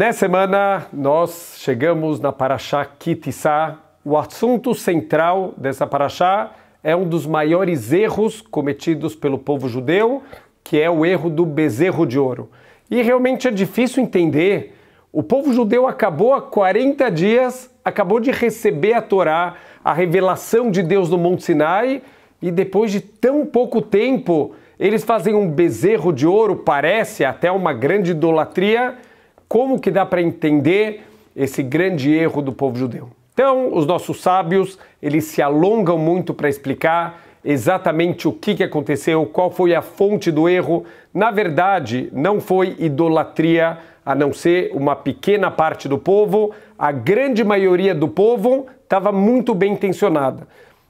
Nessa semana, nós chegamos na Paraxá Kitissá. O assunto central dessa Paraxá é um dos maiores erros cometidos pelo povo judeu, que é o erro do bezerro de ouro. E realmente é difícil entender. O povo judeu acabou há 40 dias, acabou de receber a Torá, a revelação de Deus no Monte Sinai, e depois de tão pouco tempo, eles fazem um bezerro de ouro, parece até uma grande idolatria como que dá para entender esse grande erro do povo judeu? Então, os nossos sábios, eles se alongam muito para explicar exatamente o que, que aconteceu, qual foi a fonte do erro. Na verdade, não foi idolatria, a não ser uma pequena parte do povo. A grande maioria do povo estava muito bem intencionada.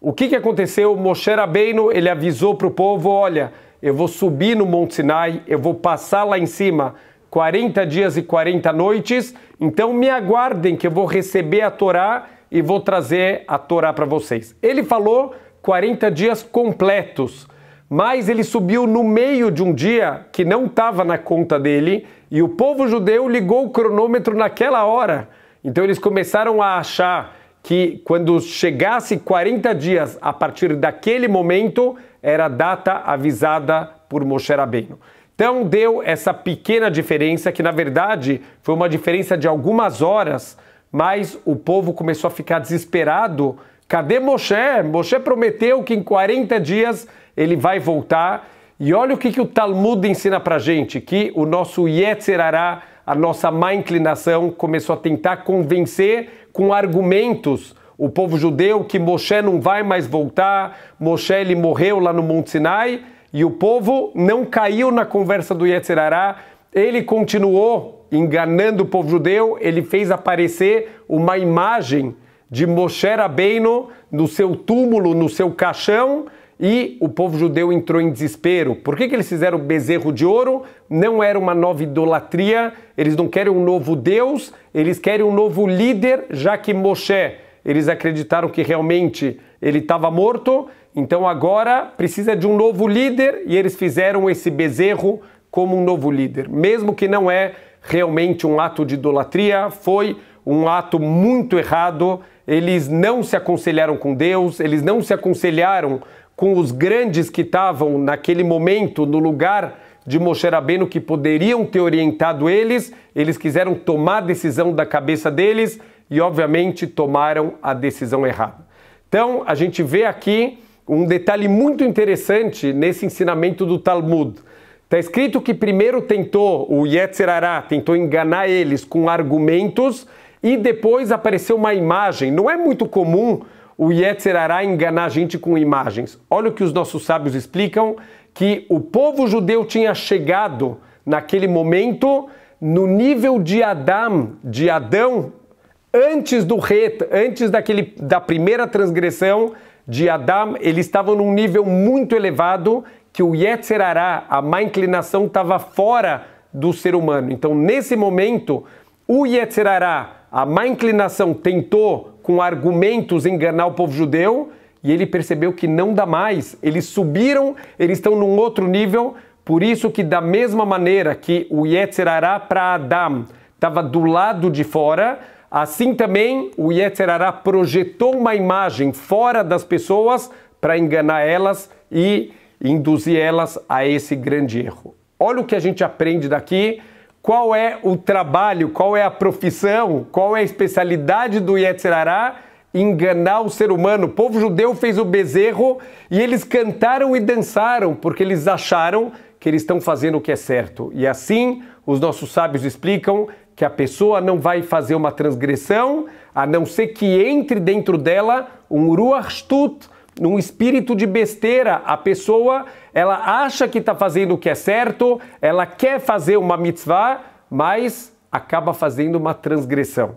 O que, que aconteceu? Moshe Rabbeinu, ele avisou para o povo, olha, eu vou subir no Monte Sinai, eu vou passar lá em cima 40 dias e 40 noites. Então me aguardem que eu vou receber a Torá e vou trazer a Torá para vocês. Ele falou 40 dias completos, mas ele subiu no meio de um dia que não estava na conta dele e o povo judeu ligou o cronômetro naquela hora. Então eles começaram a achar que quando chegasse 40 dias a partir daquele momento era a data avisada por Moshe Rabbeinu. Então deu essa pequena diferença, que na verdade foi uma diferença de algumas horas, mas o povo começou a ficar desesperado. Cadê Moshe? Moshe prometeu que em 40 dias ele vai voltar. E olha o que, que o Talmud ensina pra gente, que o nosso Yetzerará, a nossa má inclinação, começou a tentar convencer com argumentos o povo judeu que Moshe não vai mais voltar, Moshe ele morreu lá no Monte Sinai, e o povo não caiu na conversa do Yetzirará, ele continuou enganando o povo judeu, ele fez aparecer uma imagem de Moshe Rabbeinu no seu túmulo, no seu caixão, e o povo judeu entrou em desespero. Por que, que eles fizeram o bezerro de ouro? Não era uma nova idolatria, eles não querem um novo Deus, eles querem um novo líder, já que Moshe, eles acreditaram que realmente ele estava morto, então agora precisa de um novo líder e eles fizeram esse bezerro como um novo líder. Mesmo que não é realmente um ato de idolatria, foi um ato muito errado. Eles não se aconselharam com Deus, eles não se aconselharam com os grandes que estavam naquele momento no lugar de Moshe Rabbeinu que poderiam ter orientado eles, eles quiseram tomar a decisão da cabeça deles e obviamente tomaram a decisão errada. Então, a gente vê aqui um detalhe muito interessante nesse ensinamento do Talmud. Está escrito que primeiro tentou, o Yetzirará tentou enganar eles com argumentos e depois apareceu uma imagem. Não é muito comum o Yetzirará enganar a gente com imagens. Olha o que os nossos sábios explicam, que o povo judeu tinha chegado naquele momento no nível de Adão, de Adão antes do reto, antes daquele, da primeira transgressão de Adão, ele estava num nível muito elevado que o Yetzerará, a má inclinação, estava fora do ser humano. Então, nesse momento, o Yetzerará, a má inclinação, tentou com argumentos enganar o povo judeu e ele percebeu que não dá mais. Eles subiram, eles estão num outro nível. Por isso que da mesma maneira que o Yetzerará para Adam estava do lado de fora, Assim também, o Yetzerará projetou uma imagem fora das pessoas para enganar elas e induzir elas a esse grande erro. Olha o que a gente aprende daqui. Qual é o trabalho, qual é a profissão, qual é a especialidade do Yetzerará? Enganar o ser humano. O povo judeu fez o bezerro e eles cantaram e dançaram porque eles acharam que eles estão fazendo o que é certo. E assim, os nossos sábios explicam, que a pessoa não vai fazer uma transgressão, a não ser que entre dentro dela um ruarstut, num espírito de besteira. A pessoa, ela acha que está fazendo o que é certo, ela quer fazer uma mitzvah, mas acaba fazendo uma transgressão.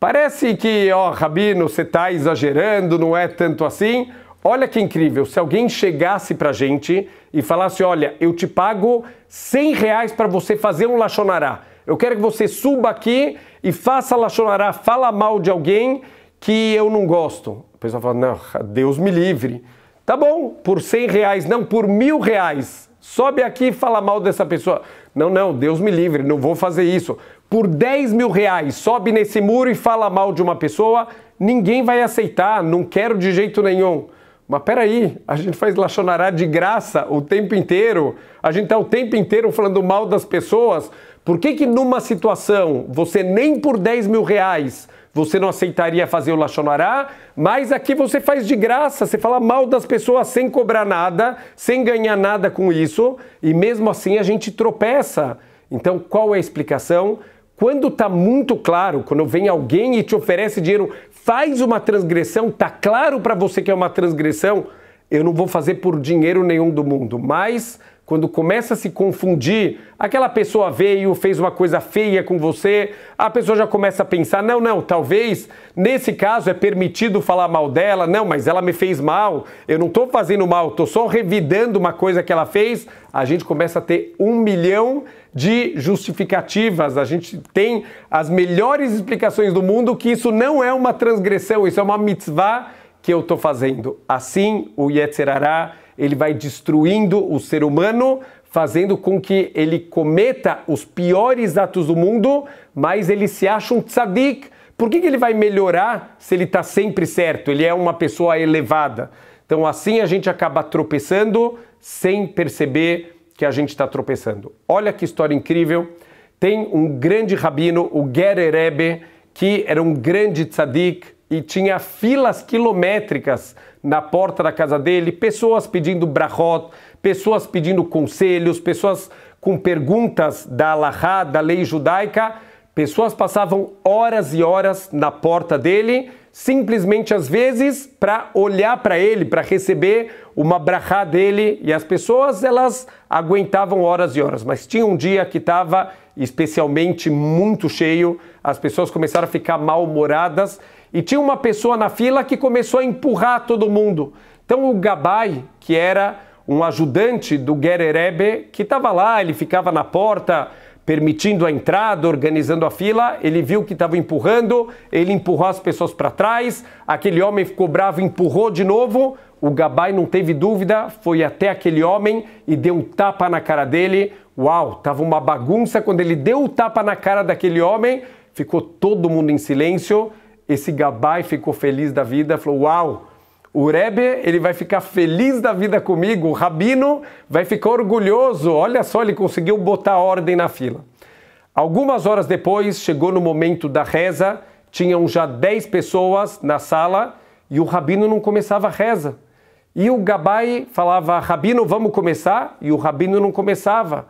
Parece que, ó, oh, Rabino, você está exagerando, não é tanto assim. Olha que incrível, se alguém chegasse para gente e falasse, olha, eu te pago 100 reais para você fazer um lachonará eu quero que você suba aqui e faça Lachonará, fala mal de alguém que eu não gosto. A pessoa fala, não, Deus me livre. Tá bom, por 100 reais, não, por mil reais. Sobe aqui e fala mal dessa pessoa. Não, não, Deus me livre, não vou fazer isso. Por 10 mil reais, sobe nesse muro e fala mal de uma pessoa, ninguém vai aceitar, não quero de jeito nenhum. Mas peraí, a gente faz Lachonará de graça o tempo inteiro, a gente tá o tempo inteiro falando mal das pessoas. Por que, que numa situação você nem por 10 mil reais você não aceitaria fazer o Lachonará, mas aqui você faz de graça, você fala mal das pessoas sem cobrar nada, sem ganhar nada com isso, e mesmo assim a gente tropeça. Então qual é a explicação? Quando está muito claro, quando vem alguém e te oferece dinheiro, faz uma transgressão, tá claro para você que é uma transgressão, eu não vou fazer por dinheiro nenhum do mundo, mas quando começa a se confundir, aquela pessoa veio, fez uma coisa feia com você, a pessoa já começa a pensar: não, não, talvez nesse caso é permitido falar mal dela, não, mas ela me fez mal, eu não estou fazendo mal, estou só revidando uma coisa que ela fez. A gente começa a ter um milhão de justificativas, a gente tem as melhores explicações do mundo que isso não é uma transgressão, isso é uma mitzvah que eu estou fazendo. Assim, o Yetzerará, ele vai destruindo o ser humano, fazendo com que ele cometa os piores atos do mundo, mas ele se acha um tzadik. Por que, que ele vai melhorar se ele está sempre certo? Ele é uma pessoa elevada. Então, assim a gente acaba tropeçando sem perceber que a gente está tropeçando. Olha que história incrível. Tem um grande rabino, o Gererebe, que era um grande tzadik, e tinha filas quilométricas na porta da casa dele, pessoas pedindo brachot, pessoas pedindo conselhos, pessoas com perguntas da Allahá, da lei judaica. Pessoas passavam horas e horas na porta dele, simplesmente às vezes para olhar para ele, para receber uma brahá dele, e as pessoas elas aguentavam horas e horas, mas tinha um dia que estava especialmente muito cheio, as pessoas começaram a ficar mal-humoradas e tinha uma pessoa na fila que começou a empurrar todo mundo. Então o Gabai, que era um ajudante do Gererebe, que estava lá, ele ficava na porta permitindo a entrada, organizando a fila, ele viu que estava empurrando, ele empurrou as pessoas para trás, aquele homem ficou bravo, empurrou de novo. O Gabai não teve dúvida, foi até aquele homem e deu um tapa na cara dele. Uau, tava uma bagunça quando ele deu o um tapa na cara daquele homem, ficou todo mundo em silêncio esse Gabai ficou feliz da vida, falou: Uau, o Rebbe ele vai ficar feliz da vida comigo, o Rabino vai ficar orgulhoso, olha só, ele conseguiu botar ordem na fila. Algumas horas depois, chegou no momento da reza, tinham já 10 pessoas na sala e o Rabino não começava a reza. E o Gabai falava: Rabino, vamos começar? E o Rabino não começava.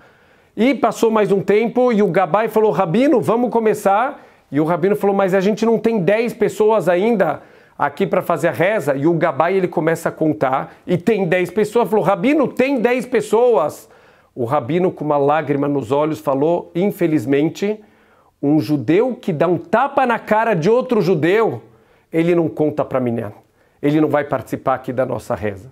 E passou mais um tempo e o Gabai falou: Rabino, vamos começar? E o rabino falou: Mas a gente não tem 10 pessoas ainda aqui para fazer a reza. E o Gabai ele começa a contar e tem 10 pessoas. Falou: Rabino, tem 10 pessoas. O rabino, com uma lágrima nos olhos, falou: Infelizmente, um judeu que dá um tapa na cara de outro judeu, ele não conta para mim, né? ele não vai participar aqui da nossa reza.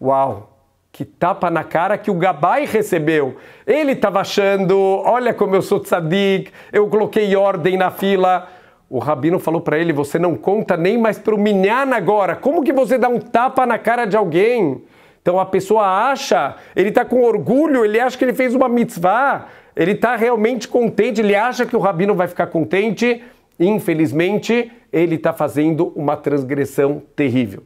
Uau! Que tapa na cara que o Gabai recebeu. Ele estava achando, olha como eu sou tzadik, eu coloquei ordem na fila. O rabino falou para ele: você não conta nem mais para o Minhana agora. Como que você dá um tapa na cara de alguém? Então a pessoa acha, ele está com orgulho, ele acha que ele fez uma mitzvah, ele está realmente contente, ele acha que o rabino vai ficar contente. Infelizmente, ele está fazendo uma transgressão terrível.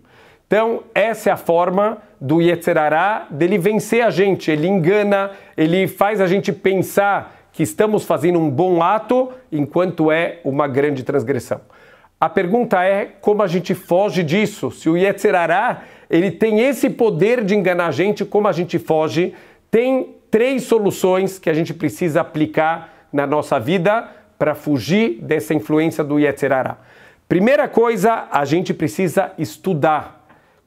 Então, essa é a forma do Yetzerará dele vencer a gente. Ele engana, ele faz a gente pensar que estamos fazendo um bom ato enquanto é uma grande transgressão. A pergunta é como a gente foge disso? Se o Yetzerará ele tem esse poder de enganar a gente, como a gente foge? Tem três soluções que a gente precisa aplicar na nossa vida para fugir dessa influência do Yetzerará. Primeira coisa, a gente precisa estudar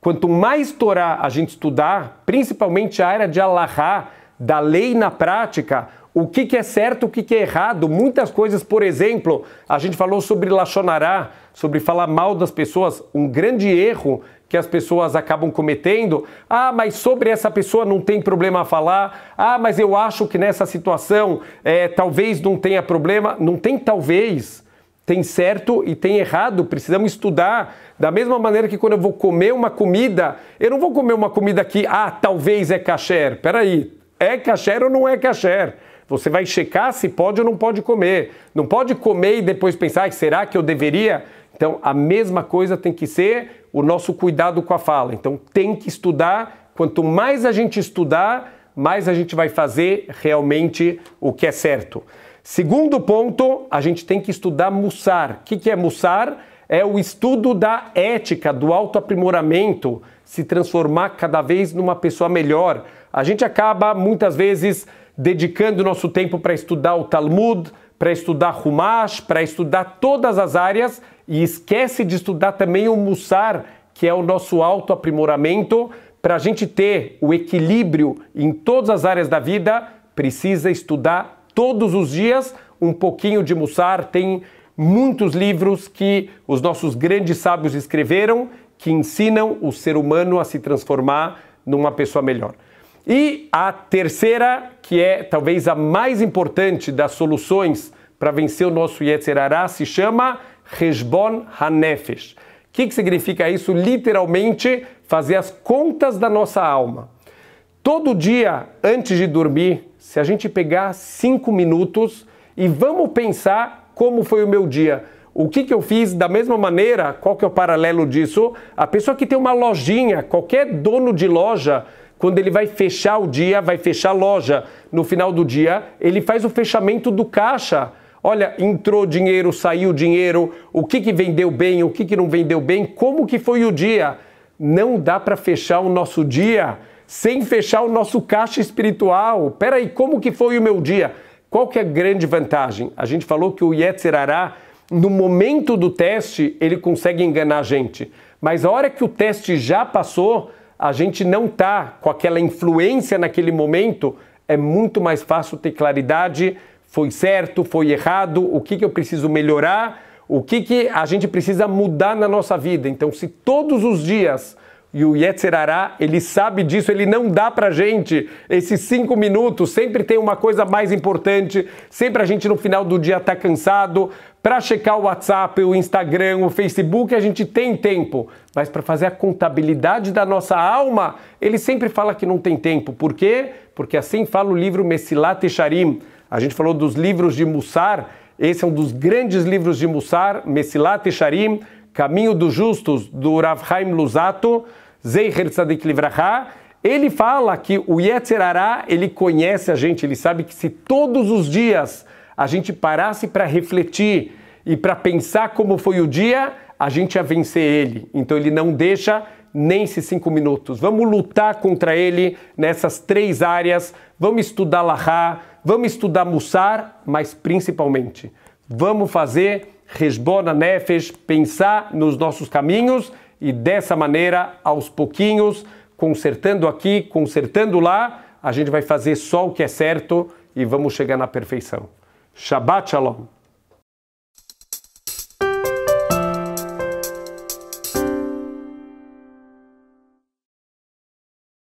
Quanto mais Torá a gente estudar, principalmente a área de Allahá, da lei na prática, o que, que é certo, o que, que é errado, muitas coisas, por exemplo, a gente falou sobre Lachonará, sobre falar mal das pessoas, um grande erro que as pessoas acabam cometendo. Ah, mas sobre essa pessoa não tem problema a falar. Ah, mas eu acho que nessa situação é, talvez não tenha problema. Não tem talvez. Tem certo e tem errado. Precisamos estudar da mesma maneira que quando eu vou comer uma comida, eu não vou comer uma comida que, ah, talvez é kasher. Peraí, é kasher ou não é kasher? Você vai checar se pode ou não pode comer. Não pode comer e depois pensar, será que eu deveria? Então, a mesma coisa tem que ser o nosso cuidado com a fala. Então, tem que estudar. Quanto mais a gente estudar, mais a gente vai fazer realmente o que é certo. Segundo ponto, a gente tem que estudar mussar. O que, que é mussar? é o estudo da ética, do autoaprimoramento, se transformar cada vez numa pessoa melhor. A gente acaba muitas vezes dedicando nosso tempo para estudar o Talmud, para estudar Humash, para estudar todas as áreas e esquece de estudar também o Mussar, que é o nosso autoaprimoramento. Para a gente ter o equilíbrio em todas as áreas da vida, precisa estudar todos os dias um pouquinho de Mussar. Tem muitos livros que os nossos grandes sábios escreveram que ensinam o ser humano a se transformar numa pessoa melhor. E a terceira, que é talvez a mais importante das soluções para vencer o nosso Yetzerará, se chama Resbon Hanefesh. O que, que significa isso? Literalmente, fazer as contas da nossa alma. Todo dia, antes de dormir, se a gente pegar cinco minutos e vamos pensar como foi o meu dia, o que, que eu fiz, da mesma maneira, qual que é o paralelo disso? A pessoa que tem uma lojinha, qualquer dono de loja, quando ele vai fechar o dia, vai fechar a loja no final do dia, ele faz o fechamento do caixa. Olha, entrou dinheiro, saiu dinheiro, o que, que vendeu bem, o que, que não vendeu bem, como que foi o dia. Não dá para fechar o nosso dia sem fechar o nosso caixa espiritual. Peraí, como que foi o meu dia? Qual que é a grande vantagem? A gente falou que o Yetzer no momento do teste, ele consegue enganar a gente. Mas a hora que o teste já passou, a gente não tá com aquela influência naquele momento, é muito mais fácil ter claridade, foi certo, foi errado, o que, que eu preciso melhorar, o que, que a gente precisa mudar na nossa vida. Então, se todos os dias e o Yetzerará, ele sabe disso, ele não dá pra gente esses cinco minutos, sempre tem uma coisa mais importante, sempre a gente no final do dia tá cansado. Para checar o WhatsApp, o Instagram, o Facebook, a gente tem tempo. Mas para fazer a contabilidade da nossa alma, ele sempre fala que não tem tempo. Por quê? Porque assim fala o livro Messilat Sharim. A gente falou dos livros de Mussar, esse é um dos grandes livros de Mussar, Messilat Sharim Caminho dos Justos, do Rav Haim Luzato, Zeicher Tzadik Livraha, ele fala que o Yetzerará, ele conhece a gente, ele sabe que se todos os dias a gente parasse para refletir e para pensar como foi o dia, a gente ia vencer ele. Então ele não deixa nem esses cinco minutos. Vamos lutar contra ele nessas três áreas. Vamos estudar Lahá, vamos estudar Mussar, mas principalmente, vamos fazer Resbona Nefesh, né? pensar nos nossos caminhos e dessa maneira, aos pouquinhos, consertando aqui, consertando lá, a gente vai fazer só o que é certo e vamos chegar na perfeição. Shabbat Shalom.